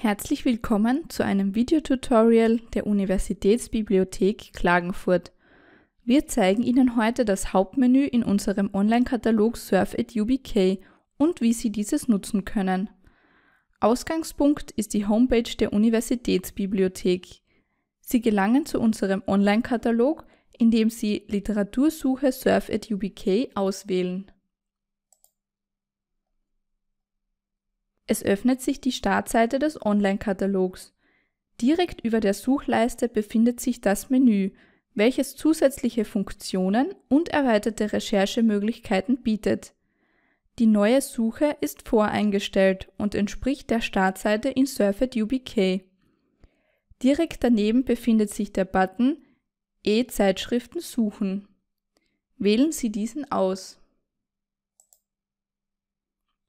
Herzlich willkommen zu einem Videotutorial der Universitätsbibliothek Klagenfurt. Wir zeigen Ihnen heute das Hauptmenü in unserem Online-Katalog Surf at UBK und wie Sie dieses nutzen können. Ausgangspunkt ist die Homepage der Universitätsbibliothek. Sie gelangen zu unserem Online-Katalog, indem Sie Literatursuche Surf at UBK auswählen. Es öffnet sich die Startseite des Online-Katalogs. Direkt über der Suchleiste befindet sich das Menü, welches zusätzliche Funktionen und erweiterte Recherchemöglichkeiten bietet. Die neue Suche ist voreingestellt und entspricht der Startseite in Surfed UBK. Direkt daneben befindet sich der Button E-Zeitschriften suchen. Wählen Sie diesen aus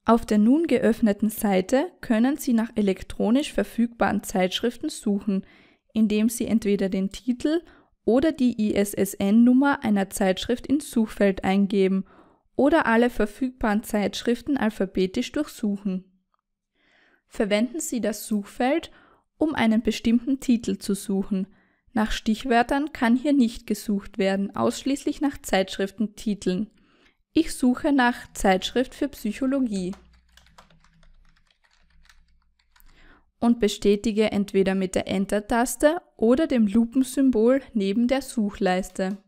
auf der nun geöffneten Seite können Sie nach elektronisch verfügbaren Zeitschriften suchen, indem Sie entweder den Titel oder die ISSN-Nummer einer Zeitschrift ins Suchfeld eingeben oder alle verfügbaren Zeitschriften alphabetisch durchsuchen. Verwenden Sie das Suchfeld, um einen bestimmten Titel zu suchen. Nach Stichwörtern kann hier nicht gesucht werden, ausschließlich nach Zeitschriftentiteln. Ich suche nach Zeitschrift für Psychologie und bestätige entweder mit der Enter-Taste oder dem Lupensymbol neben der Suchleiste.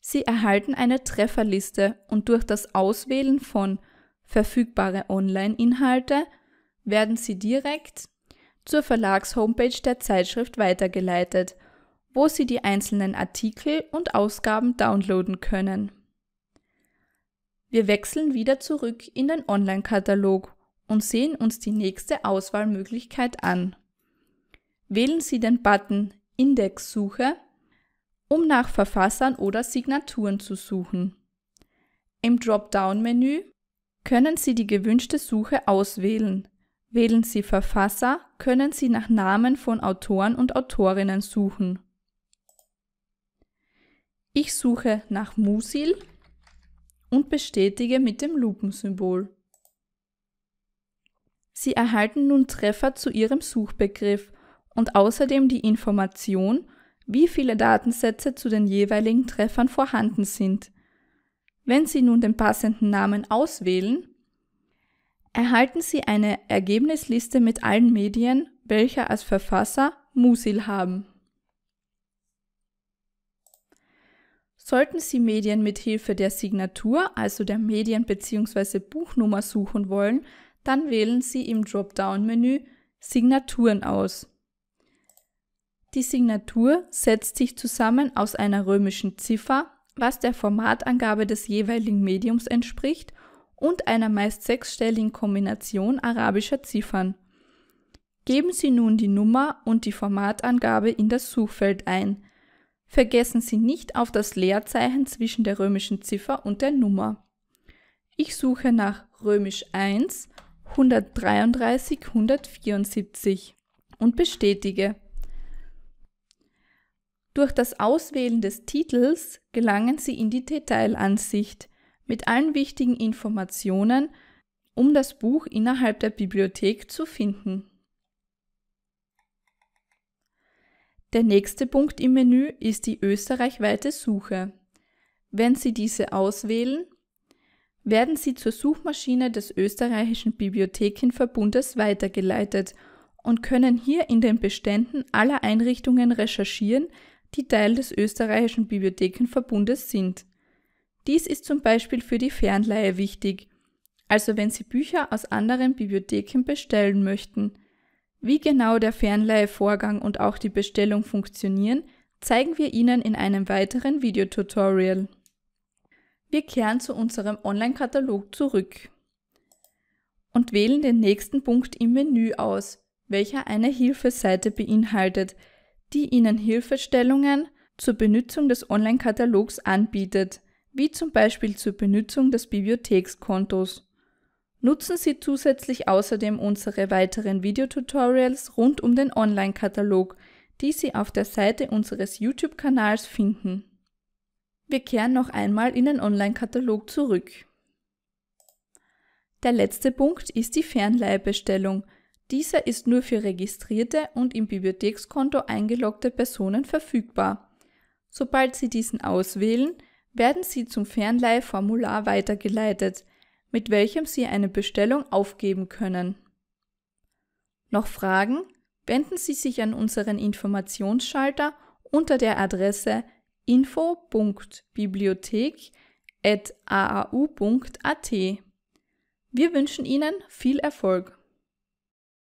Sie erhalten eine Trefferliste und durch das Auswählen von Verfügbare Online-Inhalte werden Sie direkt zur Verlagshomepage der Zeitschrift weitergeleitet – wo Sie die einzelnen Artikel und Ausgaben downloaden können. Wir wechseln wieder zurück in den Online-Katalog und sehen uns die nächste Auswahlmöglichkeit an. Wählen Sie den Button Indexsuche, um nach Verfassern oder Signaturen zu suchen. Im Dropdown-Menü können Sie die gewünschte Suche auswählen. Wählen Sie Verfasser, können Sie nach Namen von Autoren und Autorinnen suchen. Ich suche nach Musil und bestätige mit dem Lupensymbol. Sie erhalten nun Treffer zu Ihrem Suchbegriff und außerdem die Information, wie viele Datensätze zu den jeweiligen Treffern vorhanden sind. Wenn Sie nun den passenden Namen auswählen, erhalten Sie eine Ergebnisliste mit allen Medien, welche als Verfasser Musil haben. Sollten Sie Medien mit Hilfe der Signatur, also der Medien- bzw. Buchnummer suchen wollen, dann wählen Sie im Dropdown-Menü Signaturen aus. Die Signatur setzt sich zusammen aus einer römischen Ziffer, was der Formatangabe des jeweiligen Mediums entspricht, und einer meist sechsstelligen Kombination arabischer Ziffern. Geben Sie nun die Nummer und die Formatangabe in das Suchfeld ein vergessen Sie nicht auf das Leerzeichen zwischen der römischen Ziffer und der Nummer. Ich suche nach römisch 1 133 174 und bestätige. Durch das Auswählen des Titels gelangen Sie in die Detailansicht mit allen wichtigen Informationen, um das Buch innerhalb der Bibliothek zu finden. Der nächste Punkt im Menü ist die österreichweite Suche. Wenn Sie diese auswählen, werden Sie zur Suchmaschine des österreichischen Bibliothekenverbundes weitergeleitet und können hier in den Beständen aller Einrichtungen recherchieren, die Teil des österreichischen Bibliothekenverbundes sind. Dies ist zum Beispiel für die Fernleihe wichtig, also wenn Sie Bücher aus anderen Bibliotheken bestellen möchten – wie genau der Fernleihevorgang und auch die Bestellung funktionieren, zeigen wir Ihnen in einem weiteren Videotutorial. Wir kehren zu unserem Online-Katalog zurück und wählen den nächsten Punkt im Menü aus, welcher eine Hilfeseite beinhaltet, die Ihnen Hilfestellungen zur Benutzung des Online-Katalogs anbietet, wie zum Beispiel zur Benutzung des Bibliothekskontos. Nutzen Sie zusätzlich außerdem unsere weiteren Videotutorials rund um den Online-Katalog, die Sie auf der Seite unseres YouTube-Kanals finden. Wir kehren noch einmal in den Online-Katalog zurück. Der letzte Punkt ist die Fernleihbestellung. Dieser ist nur für registrierte und im Bibliothekskonto eingeloggte Personen verfügbar. Sobald Sie diesen auswählen, werden Sie zum Fernleihformular weitergeleitet – mit welchem Sie eine Bestellung aufgeben können. Noch Fragen? Wenden Sie sich an unseren Informationsschalter unter der Adresse info.bibliothek.aau.at. Wir wünschen Ihnen viel Erfolg!